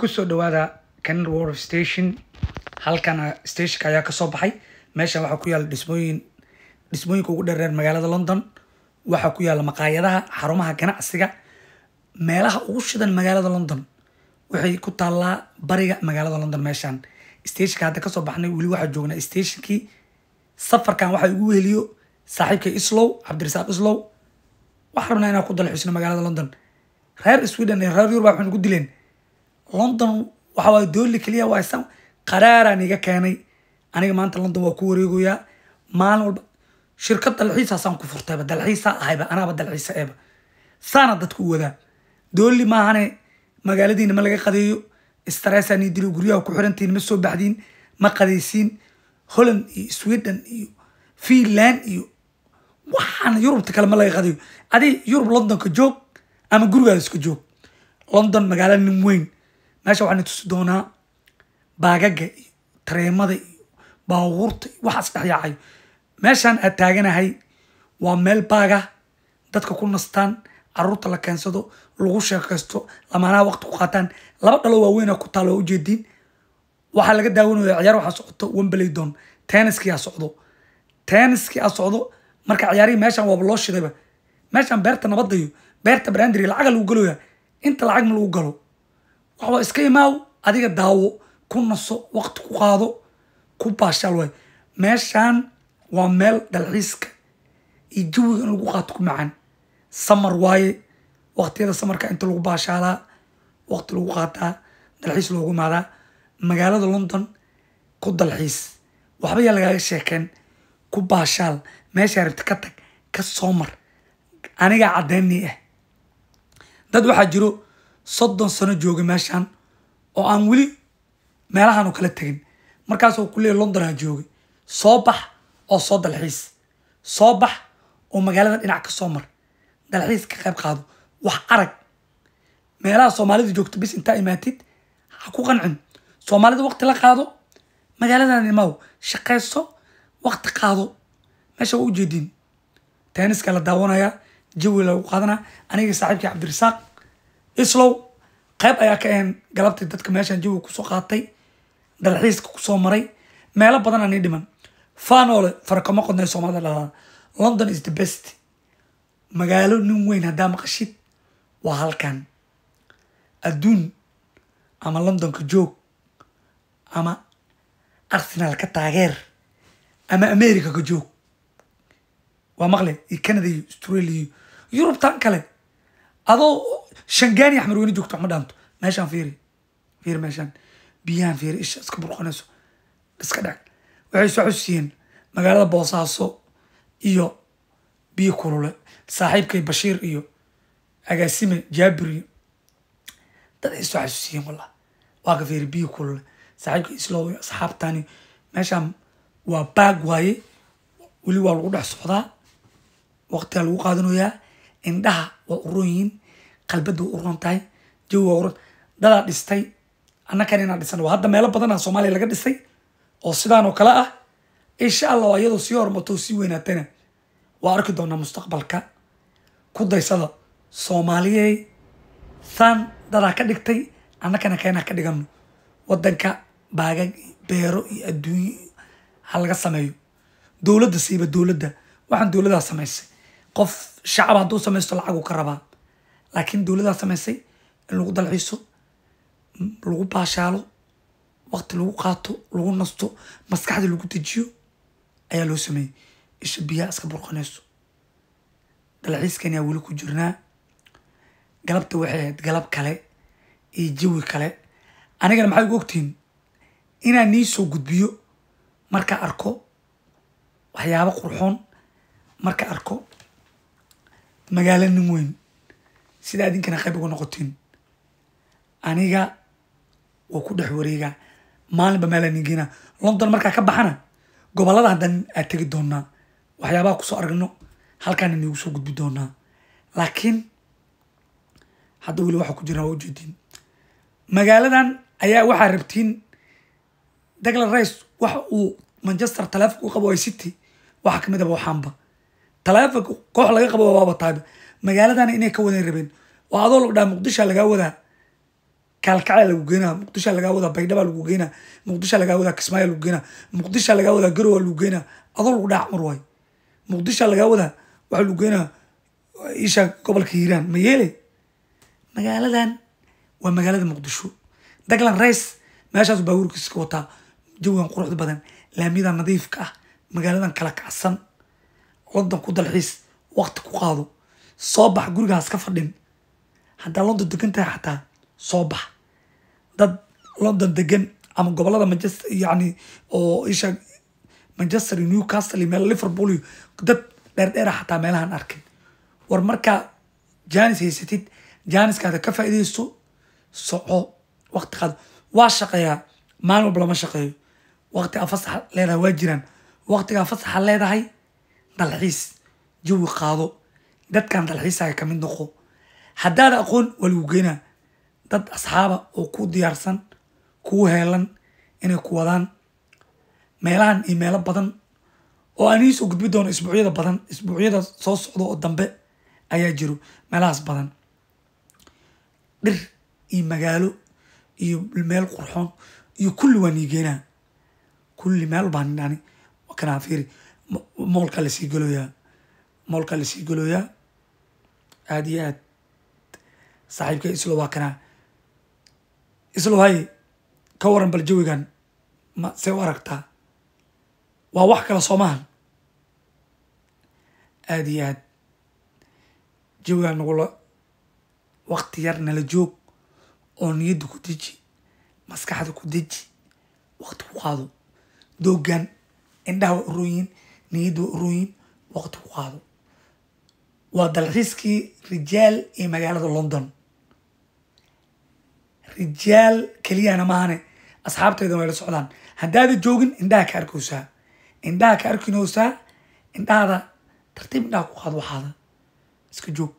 kusoo dhawaada canar war station halkan stationka ayaa kasoo baxay meeshan waxaa ku yaala dhismooyin dhismooyinka ugu dheerdheer magaalada london waxaa ku yaala maqaayadaha xarumaha ganacsiga meelaha ugu shidan magaalada london waxay ku taallaa bariga magaalada london meeshaan stationka hadda kasoo baxnay weli waxaa joognaa stationkii safarkan waxaa igu weheliyo saaxiibka islow cabdirasaaq islow waxaa rabnaa inaan ku dalxuusno magaalada london reer sweden iyo reer yurub waxaan ugu dileen london waxawaay dooli keliya waa isan qaraaraan iga keenay aniga maanta london waa ku wareegoyaa maalin walba shirkad dalxiisaasaan ku furtayba dalxiisaa ahayba anaaba dalxiisa eeba saana dadka wadaa dooli maahane magaaladiina ma laga qadeeyo istresaa nii dilo guryaha ku xirantihiin ma soo baxdiin ma qadaysiin holland iyo sweden iyo finland iyo waxaan yurubta kale ma laga qadayo adi yurub londonka joog ama gurigaada iska joog london magaala nin weyn meesha waxaana tusi doonaa baagaga iyo tareemada iyo baaquurta iyo waxaas dhexyaacay meeshaan aad taaganahay waa meel baaga dadka ku nastaan caruurta la keensado lagu sheekaysto lamaanaha waqti ku qaataan laba dhalo waaweyna ku taal ujeediin waxaa laga daawanaya ciyaar waxaa socoto wembleydown tenniskii aa socdo tenniskii aa socdo marka ciyaarihii meeshan waaba loo shidayba meeshan beerta nabadayo beerta brandary lacaga lagu galoya inta lacag ma lagu galo waxbaa iska imaaw adiga daawo ku naso waqti ku qaado ku baashaal waay meeshaan waa meel dalxiiska iyo jawiga in lagu qaato ku macaan samar waaye waqtiyada samarka inta lagu baashaalaa waqti lagu qaataa dalxiis loogu maadaa magaalada london ku dalxiis waxba yaa lagaaga sheekeen ku baashaal meeshaa rabta ka tag ka soo mar anigaa caddeynii ah dad waxaa jiro soddon sano joogay meeshaan oo aan weli meelahaan u kala tegin markaasoo kuleey londonaa joogay soo bax oo soo dalxiis soo bax oo magaalada dhinac ka soo mar dalxiis ka qayb qaado wax arag meelaha soomaalidu joogto bis intaa imaatid ha ku qancin soomaalida waqti la qaado magaaladaani maaw shaqayso waqti qaado meesha waa ujeediin teeniska la daawanayaa jawi lagu qaadanaa aniga saaxiibkii cabdirasaaq islow qayb ayaa ka ahan galabtii dadka meeshaan jawiga kusoo qaatay dalxiiska kusoo maray meelo badanaa nii dhiman fanoole farakama qodnay soomaalida dhahdaa london is the best magaalo nin weyn haddaa maqashid waa halkan adduun ama londonka joog ama arsenal ka taageer ama america ka joog waa maqle iyo canada iyo australia iyo yurubtan kale adoo shangaani axmed weyne joogto ma dhaanto meeshaan fiiri fiir meeshaan biyahan fiiri isha iska burqanayso iska dhag waxay soo xusiyeen magaalada boosaaso iyo biyo kulule saaxiibkay bashiir iyo agaasime jaabir iyo dad ay soo xasuusiyeen wallah waa ka fiiri biyo kulule saaxiibkay islo asxaabtani meeshaan waa baag waaye weli waa lagu dhex socdaa waqtigaa lagu qaadanayaa indhaha waa uron yihiin qalbada u ron tahay jawiga dadaa dhistay annakan inaan dhisano waa hadda meelo badan ah soomaaliya laga dhistay oo sidaan oo kale ah insha allah ayadoo sii hormato sii weynaatana waa arki doonaa mustaqbalka ku daysada soomaaliyey than dadaa ka dhigtay annakana keenaa ka dhigano waddanka baagag beero iyo adduunyo ha laga sameeyo dowladda siiba dowladda waxaan dowladaha samaysay qof shacab hadduu samaysto lacaguu ka rabaa laakiin dowladaa samaysay in lagu dalciiso lagu baashaalo waqti lagu qaato lagu nasto maskaxda lagu dejiyo ayaa loo sameeyey isha biyaha iska burqanayso dalciiskan yaa weli ku jirnaa galabta waxay ahayd galab kale iyo jawi kale anigana maxay ugu ogtihiin inaan nii soo gudbiyo markaa arko waxyaabo qurxoon marka arko magaalo nin weyn sida idinkana qayb uga noqotiin aniga waa ku dhex wareegaa maalinba meelaan london markaa ka baxana gobolada haddaan aad tegi doonaa waxyaabaha kusoo aragno halkaan inoogu soo gudbi doonaa laakiin hadda weli waxaa ku jira waa ujeediin magaaladan ayaa waxaa rabtiin daglan rice waxa uu manchester taleefonka u qabo city waxaa kamid aba ah waxaanba taleefonka koox laga qabo waaba taaba magaaladana inay ka wadan rabeen waa adoo lag dhaha muqdisha lagaa wadaa kaalkacya lagu geenaa muqdisha lagaa wadaa baydhaba lagu geenaa muqdisha lagaa wadaa kismaayo lagu geenaa muqdisha lagaa wadaa garowa lagu geenaa adoo lagu dhaha cumar waay muqdisha lagaa wadaa waxaa lagu geenaa isha gobolka hiiraan ma yeele magaaladan waa magaalada muqdisho daglan rice meeshaas baabuurkiisa ka wataa jawigan quruxda badan laamiyada nadiifka ah magaaladan kala kacsan london ku dalxiis waqti ku qaado soo bax gurigaas ka fadhin haddaa london degan tahay xataa soo bax dad london degan ama gobolada manchester yani oo isha manchester iyo newcastle iyo meel liverpool iyo dad dheerdheera ah xataa meelahaan arkin war markaa janis haysatid janiskaada ka faa'iidayso soco waqti qaado waa shaqeeyaa maalin walba lama shaqeeyo waqtigaa fasaxa leedahay waa jiraan waqtigaa fasaxa leedahay dalxiis jawi qaado dadkan dalxiisaaga ka mid noqo haddaad aqoon waa lagu geynaa dad asxaaba oo ku diyaarsan kuu heelan inay ku wadaan meelahan iyo meelo badan oo aan soo gudbi doono isbuucyada badan isbuucyada soo socda oo dambe ayaa jiro meelahaas badan dhir iyo magaalo iyo meel qurxoon iyo kulli waan nii geenaa kulli meel baan dhani kanaa fiiri moolka lasii galooyaa moolka lasii galooyaa aada iyo aad saaxiibka islo waa ka waran bal jawigan ma see u aragtaa waa wax kale soomahan aada iyo aad jawigan nagula wakti yar nala joog oo niyadda ku deji maskaxda ku deji waqti ku qaado doogan indhahawa uroyin niyadda uroyin waqti ku qaado waa dalxiiskii rijaal ee magaalada london rijaal keliyahna maahane asxaabtaydan way la socdaan haddaada joogin indhaha ka arkaysaa indhaha ka arkinaysaa indhaada tartiib indhaha ku qaad waxaada iska joog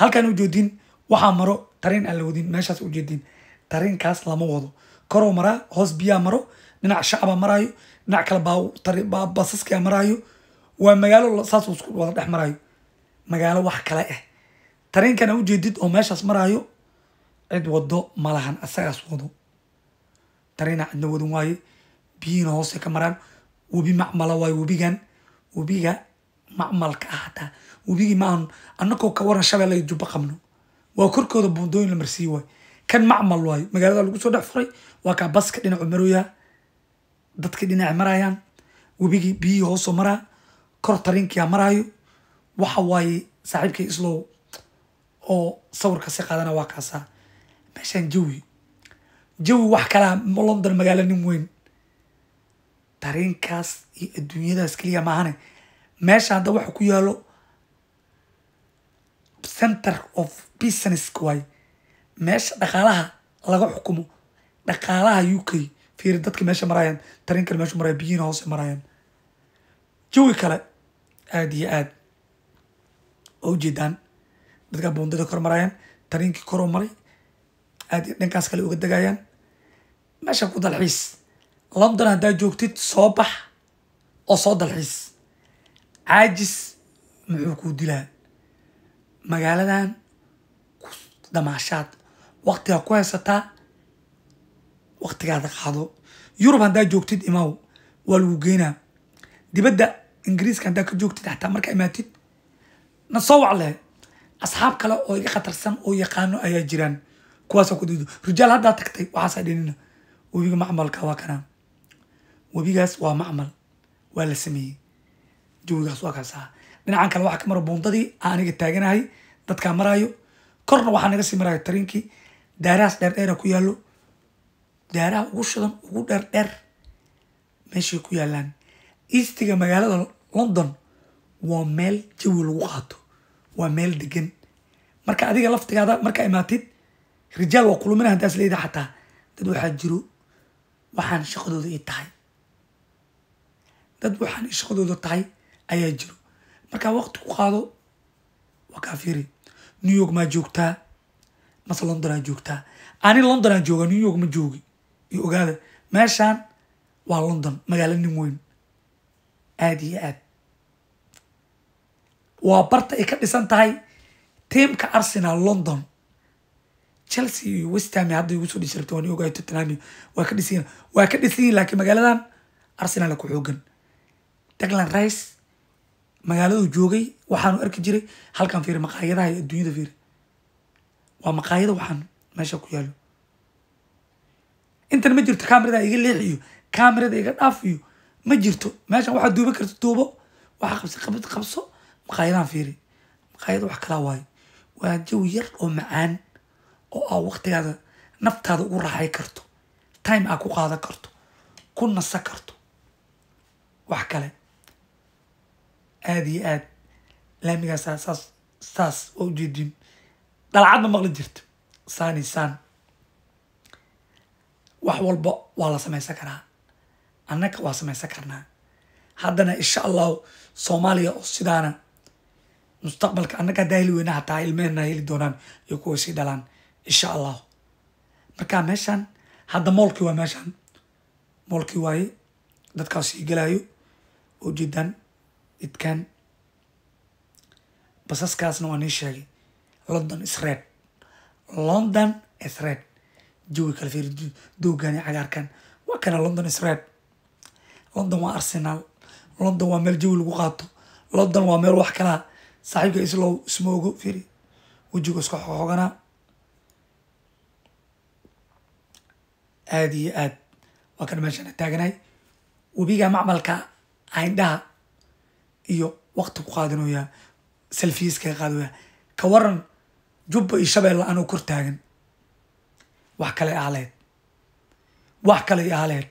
halkan ujeedin waxaa maro tariin aan la wadin meeshaas ujeedin tariinkaas lama wado koroo maraa hoos biyaa maro dhinac shacaba maraayo dhinac kale basaskaa maraayo waa magaalo saas wada dhex maraayo magaalo wax kale ah tariinkan ujeedid oo meeshaas maraayo cid wado malahan asagaas wado darina cidna wadan waaye biyihiina hoose ka maraan webi macmala waaye webigan webiga macmalka ah hataa webigii ma ahan annagoo ka waran shabeelle iyo jubbo qabno waa korkooda buundooyin la marsiiye waaye kan macmal waay magaalada lagu soo dhex furay waa kaa baska dhinacu marooyaa dadkii dhinaca marayaan webigii biyihii hoosoo maraa kor tarinkiyaa maraayo waxa waaye saaxiibkii islow oo sawirkasi qaadana waa kaasaa meeshaan jawi jawi wax kalaa london magaalo nin weyn dareenkaas iyo adduunyadaas keliya maahane meesha hadda waxa ku yaalo center of business waay meesha dhaqaalaha laga xukumo dhaqaalaha u k fiiri dadka meesha maraayaan kale meeshu maraya biyiina hoose maraayaan jawi kale aada iyo aada oo ujeedaan dadka bundada kor maraayaan tareenkii koroo maray aad dhankaas kale uga degayaan meesha ku dalxiis london haddaa joogtid soo bax oo soo dalxiis caajis muxuu kuu dilaa magaaladan ku damaashaad waktigaa ku haysataa waktigaada qaado yurub haddaa joogtid imaw waa lagu geynaa dibadda ingiriiska haddaad ka joogtid xataa markaa imaatid na soo wacleh asxaab kale oo iga khatarsan oo yaqaano ayaa jiraan kuwaas kuduudo rijaal haddaa tagtay waxaasaa dhanina webiga macmalka waa kanaa webigaas waa macmal waa la sameeyey jawigaas waa kaasaa dhinacan kale waxaa ka mara buundadii aniga taaganahay dadkaa maraayo korna waxaa naga sii maraayo tariinkii daarahaas dheerdheera ku yaallo daaraha ugu shidan ugu dheerdheer meeshay ku yaalaan iistiga magaalada london waa meel jawi lagu qaato waa meel degan marka adiga laftigaada markaa imaatid rijaal waa kulumina hantaas leeda xataa dad waxaa jiro waxaan shaqadooda i tahay dad waxaan shaqadooda tahay ayaa jiro markaa waqti ku qaado waa kaa fiiri new york maa joogtaa mase londonaa joogtaa ani londonaa jooga new york ma joogi iyo ogaada meeshaan waa london magaalo nin weyn aada iyo aad waa barta ay ka dhisan tahay tiimka arsenal london chelsea iyo westham hadda igu soo dhisi rabta waan ogahay tottenham waa ka dhisan waa ka dhisan yihin laakiin magaaladan arsenal ku xoogan daglan rice magaaladuu joogay waxaanu arki jiray halkan fiiri maqaayadaha iyo adduunyada fiiri waa maqaayada waxaan meesha ku yaalo intan ma jirto kamerada iga leexiyo kamerada iga dhaafiyo ma jirto meeshan waxaa duuba karta duubo waxaa qabsa qabad qabso maqaayadahan fiiri maqaayada wax kalaa waaye waa jawi yar oo macaan oo aa waqtigaada naftaada ugu raaxay karto time aa ku qaadan karto ku nasan karto wax kale aada iyo aad laamigaasaa saas saas oo ujeedin dalacad ma maqli jirta sani san wax walba waa la samaysan karaa annaka waa samaysan karnaa haddana insha allahu soomaaliya oo sidaana mustaqbalka annaga daahil weyna hataa ilmehena heli doonaan iyo kuwa sii dhalaan insha allah markaa meeshan hadda moolkii waa meeshan moolkii waaye dadkaasi gelayo ujeedaan idkaan basaskaasna waa nii sheegay london isreed london isreed jawi kala fiiri doogani cagaarkan waa kana london isreed london waa arsenal london waa meel jawi lagu qaato london waa meel wax kalaa saaxiibka islow isma ogo fiiri wejiga iska xoogana aada iyo aad waa kan meeshana taaganahay webiga macmalka ayndhaha iyo waqti ku qaadinaya salfiiska qaadaya ka waran jubba iyo shabeella anoo kor taagan wax kale ahleed wax kale ahleed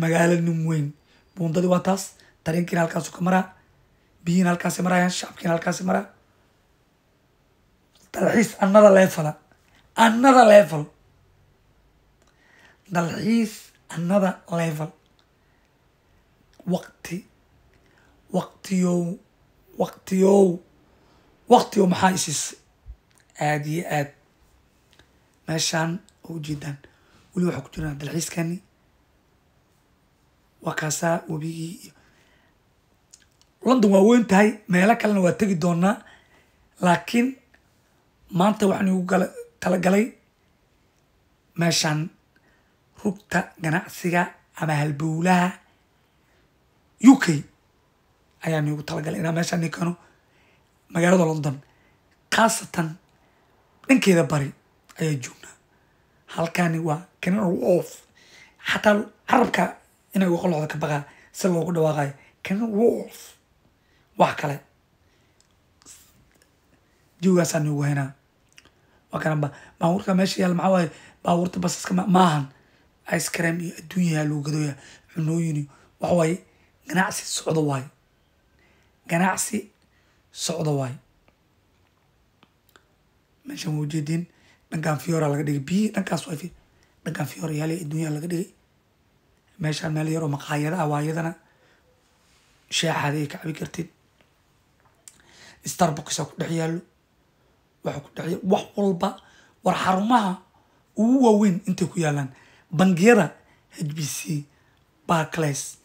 magaalo nin weyn buundadii waa taas tareenkiina halkaasu ka maraa biyihiina halkaasi marayaan shacabkiina halkaasi maraa dalxiis annada leefala annada leefal dalxiis another level waqti waqtiyow waqtiyow waqtiyow maxaa isiisay aada iyo aad meeshaan oo ujeedaan weli waxaa ku jiraa dalxiiskani waa kaasaa webigii iyo london waa weyn tahay meelo kalena waa tegi doonaa laakiin maanta waxaan igu gala talagalay meeshaan rugta ganacsiga ama halbowlaha u k ayaa niigu talagalay inaan meeshaa nin kano magaalada london khaasatan dhankeeda bari ayaa joognaa halkaani waa canary wolf xataa carabka inay waqoloxda ka baqaa si loogu dhawaaqayo canal wolf wax kale jiwgaasaa niigu haynaa waa kanaba baabuurka meesha yaal maxaa waaye baabuurta basaska maahan icecream iyo adduunyaha lagu gadooya cunooyin waxawaaye ganacsi socdo waay ganacsi socdo waayo meeshan waa ujeediin dhankan fiora laga dhigay biyi dhankaas waa dhankan fiora adduunyaha laga dhigay meeshaan meel yaroo maqaayada ah waa iyadana sheexaada ay ka cabi kartid starbucksa ku dhex yaallo waxa ku dhex wax walba war xarumaha ugu waaweyn intay ku yaalaan bangiyada hbc barclays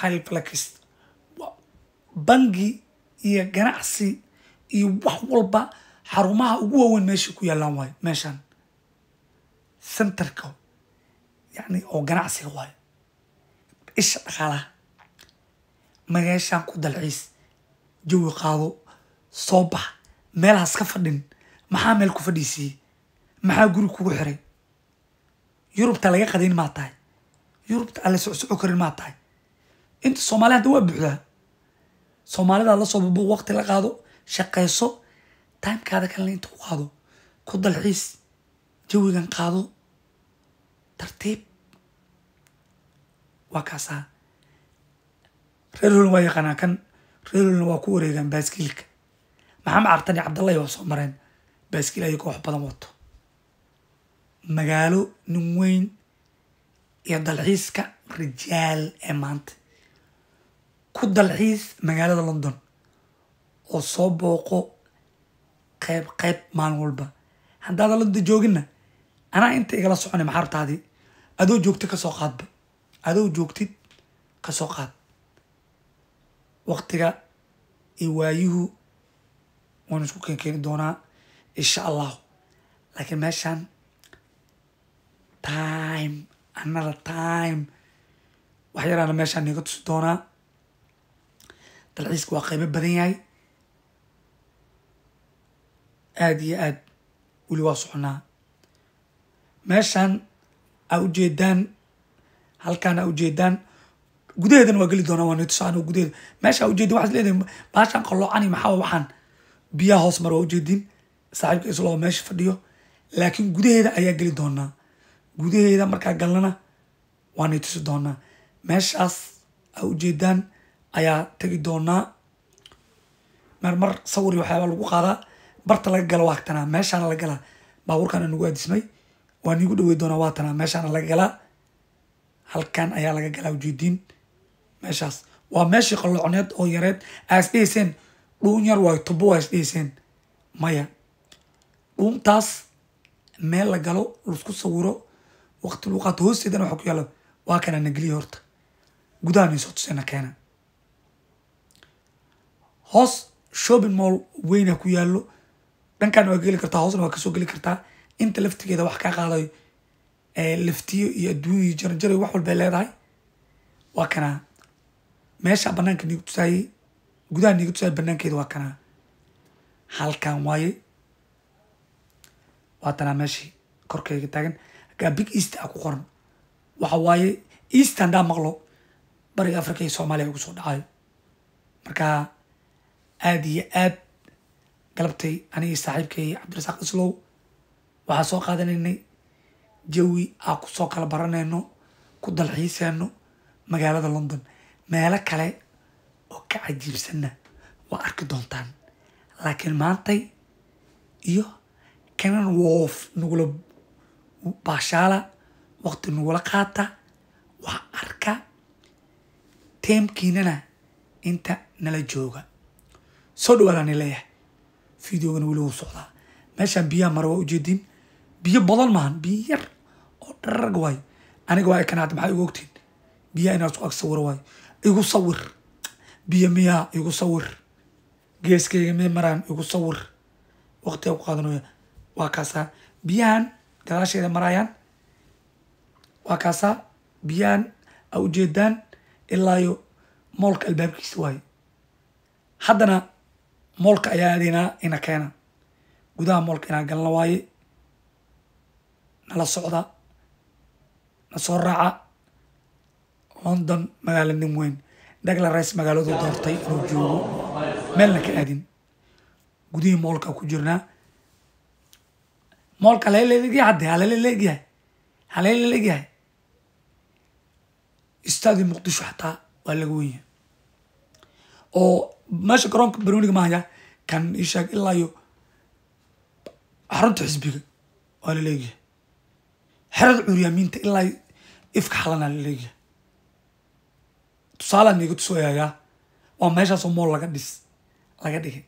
halifax eh, bangi iyo ganacsi iyo wax walba xarumaha ugu waaweyn meesha ku yaalaan waayo meeshaan centerka yani oo ganacsiga waayo isha dhaqaalaha magaashaan ku dalxiis jawi qaado soo bax meelahaas ka fadhin maxaa meel ku fadhiisiiyey maxaa guri kugu xiray yurubta laga qadayn maa tahay yurubta aan socsoco karin maa tahay inta soomaaliya hadda waa buuxdaa soomaalida la soo bubuuq waqti la qaado shaqayso timekaada kalena inta ku qaado ku dalxiis jawigan qaado tartiib waa kaasaa reer holin waa yaqaanaa kan reer holin waa ku wareegaan baaskiilka maxamed cartani cabdallahi waa soo mareen baaskiil ayagoo wax badan wato magaalo nin weyn iyo dalxiiska rijaal ee maanta ku dalxiis magaalada london oo soo booqo qeyb qayb maalin walba haddaada london jooginna anaa inta igala socona maxaartaadii adoo joogto kasoo qaadba adoo joogtid kasoo qaad waqtiga iyo waayuhu waynu isku keenkeeni doonaa insha allahu laakiin meeshaan time another time wax yaraana meeshaan iga tusi doonaa dalxiiska waa qeybo badan yahay aada iyo aada weli waa soconaa meeshaan aa ujeedaan halkaan aa ujeedaan gudaheedana waa geli doonaa waa nitus anoo gudaheeda meesha aa ujeedin waxaas leedahay baashaan qalloocani maxaa waxaan biyaha hoos mar waa ujeedin saaxiibka isloo meesha fadhiyo laakiin gudaheeda ayaa geli doonaa gudaheeda markaa galnana waanay tusi doonaa meeshaas aa ujeedaan ayaa tegi doonaa marmar sawir waxyaaba lagu qaadaa barta laga gala waa tanaa meeshaana la galaa baabuurkaana nagu aadismay waa niigu dhawey doonaa waa tanaa meeshaana laga galaa halkan ayaa laga galaa ujeediin meeshaas waa meeshii qalloocneed oo yareed aa isdhehayseen dhuun yar waayo tubo waa isdhehayseen maya dhuuntaas meel la galo laisku sawiro waqti luuqaadka hoosteedana waxa ku yaala waa kanaa na horta gudahan soo tuseena keena hoos shopping mall weyna ku yaallo dhankan waa geli kartaa hoosna waa kasoo geli kartaa inta laftigeeda wax kaa qaadayo laftiyo iyo adduunya iyo jaranjaro wax walbay leedahay waa kanaa meesha banaanka niigu tusaayey gudaha niigu tusaayey banaankeeda waa kanaa halkan waaye waatanaa meeshii korkayga taagan big east a ku qoran waxa waaye eastern dhaa maqlo bariga africa iyo soomaaliya ugu soo dhacayo markaa aada iyo aad galabtay anigii saaxiibkay cabdirasaaq islow waxaa soo qaadanaynay jawi aa ku soo kala baranayno ku dalxiiseenno magaalada london meelo kale oo ka cajiibsanna waa arki doontaan laakiin maantay iyo canan wolf nagula baashaala waqti nagula qaata wax arka teemkiinana inta nala jooga soo dhawaadaani leeyahay videogana weli wuu socdaa meeshaan biyaha mara waa ujeediin biyo badan maahan biyo yar oo dhararga waayo aniga waa ekanaad maxaa igu ogtiin biyaha inaa isku ag sawiro waayo igu sawir biyo miyaa igu sawir geeskayga mee maraan igu sawir waqti ku qaadanaya waa kaasaa biyahan gadaasheeda maraayaan waa kaasaa biyaan ay ujeedaan ilaayo moolka albaabkiisa waayo haddana moolka ayaa aadeynaa ina keena gudaha moolka inaa galna waaye nala socda na soo raaca london magaala nin weyn dagla rice magaaladu doortay inuu joogo meelna ka aadin gudihii moolka ku jirnaa moolka halelaleegyahay hadde halelaleegyahay haleelaleegyahay istaadi muqdisho xataa waa laga yahay oo meesha garoonka baroniga mahaya kan isheeg ilaa iyo xarunta xisbiga waa la leegyahay xerada curyaamiinta ilaa ifka xalana la leeyahay tusaalaan iga tusoo eegaa waa meeshaasoo mool laga dhis laga dhigay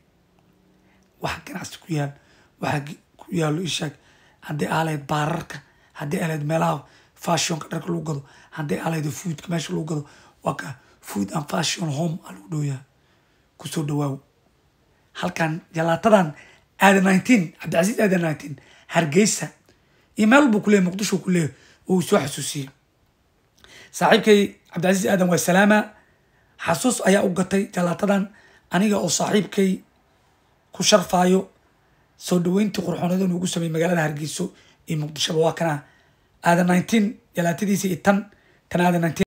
waxa ganacsi ku yaal waxa ku yaallo isheeg haddii aalayd baararka haddii aalayd meelaha fashionka dharka lagu gado haddii aalayd foodka meesha lagu gado waa ka food and fashion home aa lagu dhowyaha kusoo dhawaaw halkan jalaatadan aada nineteen cabdicasiis aadan nineteen hargeysa iyo meel walbuu kuleeyahy muqdisho kuleeyahy wuu soo xasuusiyey saaxiibkay cabdicasiis aadan waa salaama xasuus ayaa u gatay jalaatadan aniga oo saaxiibkay ku sharfaayo soo dhaweyntii qurxoonadan ugu sameeyey magaalada hargeyso iyo muqdishoba waa kana aadan nineteen yalaatadiisa iyo tan kan aadan nineteen